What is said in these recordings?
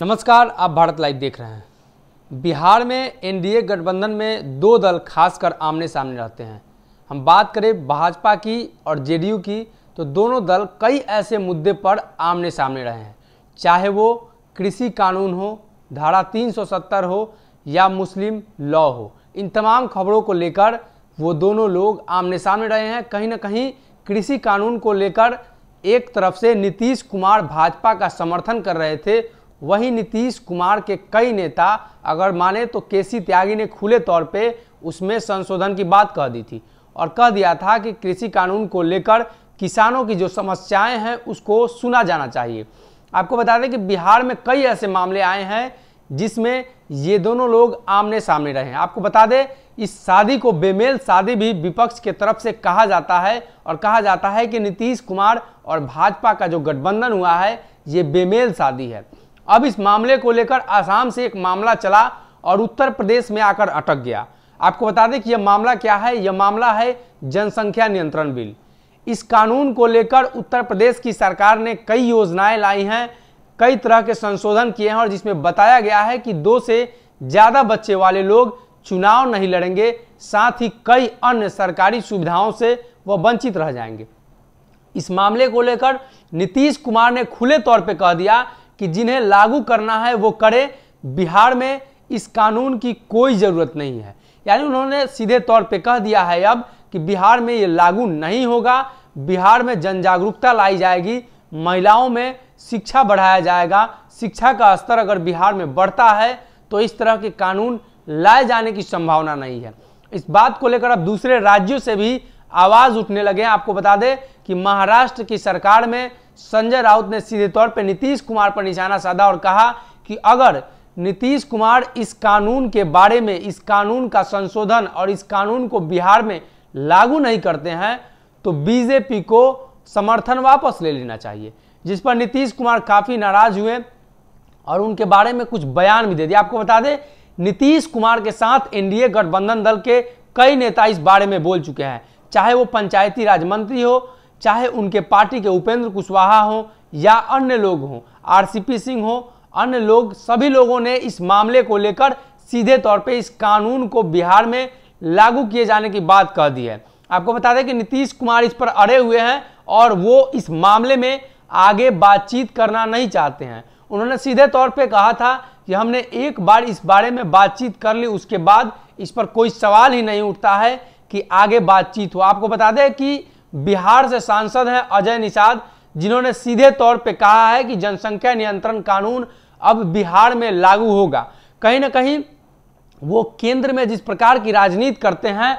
नमस्कार आप भारत लाइव देख रहे हैं बिहार में एनडीए गठबंधन में दो दल खासकर आमने सामने रहते हैं हम बात करें भाजपा की और जेडीयू की तो दोनों दल कई ऐसे मुद्दे पर आमने सामने रहे हैं चाहे वो कृषि कानून हो धारा 370 हो या मुस्लिम लॉ हो इन तमाम खबरों को लेकर वो दोनों लोग आमने सामने रहे हैं कहीं ना कहीं कृषि कानून को लेकर एक तरफ से नीतीश कुमार भाजपा का समर्थन कर रहे थे वहीं नीतीश कुमार के कई नेता अगर माने तो केसी त्यागी ने खुले तौर पे उसमें संशोधन की बात कह दी थी और कह दिया था कि कृषि कानून को लेकर किसानों की जो समस्याएं हैं उसको सुना जाना चाहिए आपको बता दें कि बिहार में कई ऐसे मामले आए हैं जिसमें ये दोनों लोग आमने सामने रहे हैं आपको बता दें इस शादी को बेमेल शादी भी विपक्ष के तरफ से कहा जाता है और कहा जाता है कि नीतीश कुमार और भाजपा का जो गठबंधन हुआ है ये बेमेल शादी है अब इस मामले को लेकर आसाम से एक मामला चला और उत्तर प्रदेश में आकर अटक गया आपको बता दें कि यह मामला क्या है यह मामला है जनसंख्या नियंत्रण बिल इस कानून को लेकर उत्तर प्रदेश की सरकार ने कई योजनाएं लाई हैं कई तरह के संशोधन किए हैं और जिसमें बताया गया है कि दो से ज़्यादा बच्चे वाले लोग चुनाव नहीं लड़ेंगे साथ ही कई अन्य सरकारी सुविधाओं से वह वंचित रह जाएंगे इस मामले को लेकर नीतीश कुमार ने खुले तौर पर कह दिया कि जिन्हें लागू करना है वो करें बिहार में इस कानून की कोई ज़रूरत नहीं है यानी उन्होंने सीधे तौर पे कह दिया है अब कि बिहार में ये लागू नहीं होगा बिहार में जन जागरूकता लाई जाएगी महिलाओं में शिक्षा बढ़ाया जाएगा शिक्षा का स्तर अगर बिहार में बढ़ता है तो इस तरह के कानून लाए जाने की संभावना नहीं है इस बात को लेकर अब दूसरे राज्यों से भी आवाज़ उठने लगे आपको बता दें कि महाराष्ट्र की सरकार में संजय राउत ने सीधे तौर पर नीतीश कुमार पर निशाना साधा और कहा कि अगर नीतीश कुमार इस कानून के बारे में इस कानून का संशोधन और इस कानून को बिहार में लागू नहीं करते हैं तो बीजेपी को समर्थन वापस ले लेना चाहिए जिस पर नीतीश कुमार काफ़ी नाराज हुए और उनके बारे में कुछ बयान भी दे दिया आपको बता दें नीतीश कुमार के साथ एनडीए गठबंधन दल के कई नेता इस बारे में बोल चुके हैं चाहे वो पंचायती राज मंत्री हो चाहे उनके पार्टी के उपेंद्र कुशवाहा हों या अन्य लोग हों आरसीपी सिंह हो अन्य लोग सभी लोगों ने इस मामले को लेकर सीधे तौर पे इस कानून को बिहार में लागू किए जाने की बात कह दी है आपको बता दें कि नीतीश कुमार इस पर अड़े हुए हैं और वो इस मामले में आगे बातचीत करना नहीं चाहते हैं उन्होंने सीधे तौर पे कहा था कि हमने एक बार इस बारे में बातचीत कर ली उसके बाद इस पर कोई सवाल ही नहीं उठता है कि आगे बातचीत हो आपको बता दें कि बिहार से सांसद हैं अजय निषाद जिन्होंने सीधे तौर पे कहा है कि जनसंख्या नियंत्रण कानून अब बिहार में लागू होगा कहीं ना कहीं वो केंद्र में जिस प्रकार की राजनीति करते हैं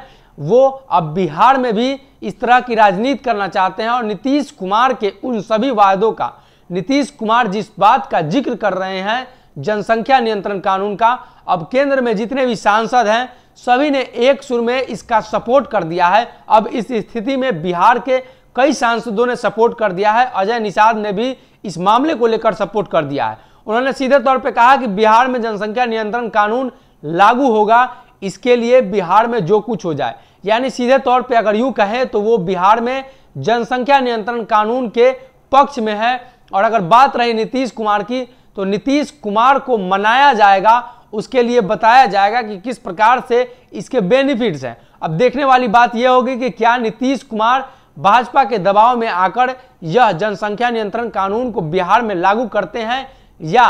वो अब बिहार में भी इस तरह की राजनीति करना चाहते हैं और नीतीश कुमार के उन सभी वादों का नीतीश कुमार जिस बात का जिक्र कर रहे हैं जनसंख्या नियंत्रण कानून का अब केंद्र में जितने भी सांसद हैं सभी ने एक सुर में इसका सपोर्ट कर दिया है अब इस स्थिति में बिहार के कई सांसदों ने सपोर्ट कर दिया है अजय निषाद ने भी इस मामले को लेकर सपोर्ट कर दिया है उन्होंने सीधे तौर पर कहा कि बिहार में जनसंख्या नियंत्रण कानून लागू होगा इसके लिए बिहार में जो कुछ हो जाए यानी सीधे तौर पे अगर यूँ कहें तो वो बिहार में जनसंख्या नियंत्रण कानून के पक्ष में है और अगर बात रही नीतीश कुमार की तो नीतीश कुमार को मनाया जाएगा उसके लिए बताया जाएगा कि किस प्रकार से इसके बेनिफिट्स हैं अब देखने वाली बात यह होगी कि क्या नीतीश कुमार भाजपा के दबाव में आकर यह जनसंख्या नियंत्रण कानून को बिहार में लागू करते हैं या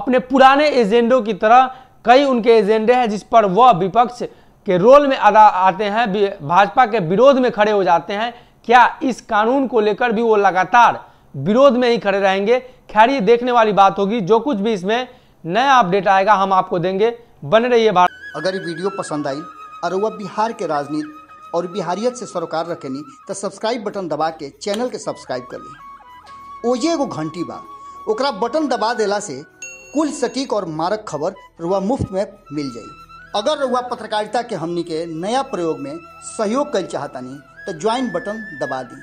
अपने पुराने एजेंडों की तरह कई उनके एजेंडे हैं जिस पर वह विपक्ष के रोल में अदा आते हैं भाजपा के विरोध में खड़े हो जाते हैं क्या इस कानून को लेकर भी वो लगातार विरोध में ही खड़े रहेंगे खैर ये देखने वाली बात होगी जो कुछ भी इसमें नया अपडेट आएगा हम आपको देंगे बने रहिए भारत अगर ये वीडियो पसंद आई और वह बिहार के राजनीति और बिहारियत से सरोकार रखेनी तो सब्सक्राइब बटन दबा के चैनल के सब्सक्राइब कर ली ओजे एगो घंटी बा ओकरा बटन दबा देला से कुल सटीक और मारक खबर रुआ मुफ्त में मिल जाए अगर रुआ पत्रकारिता के हमनी के नया प्रयोग में सहयोग कर चाहतनी तो ज्वाइन बटन दबा दी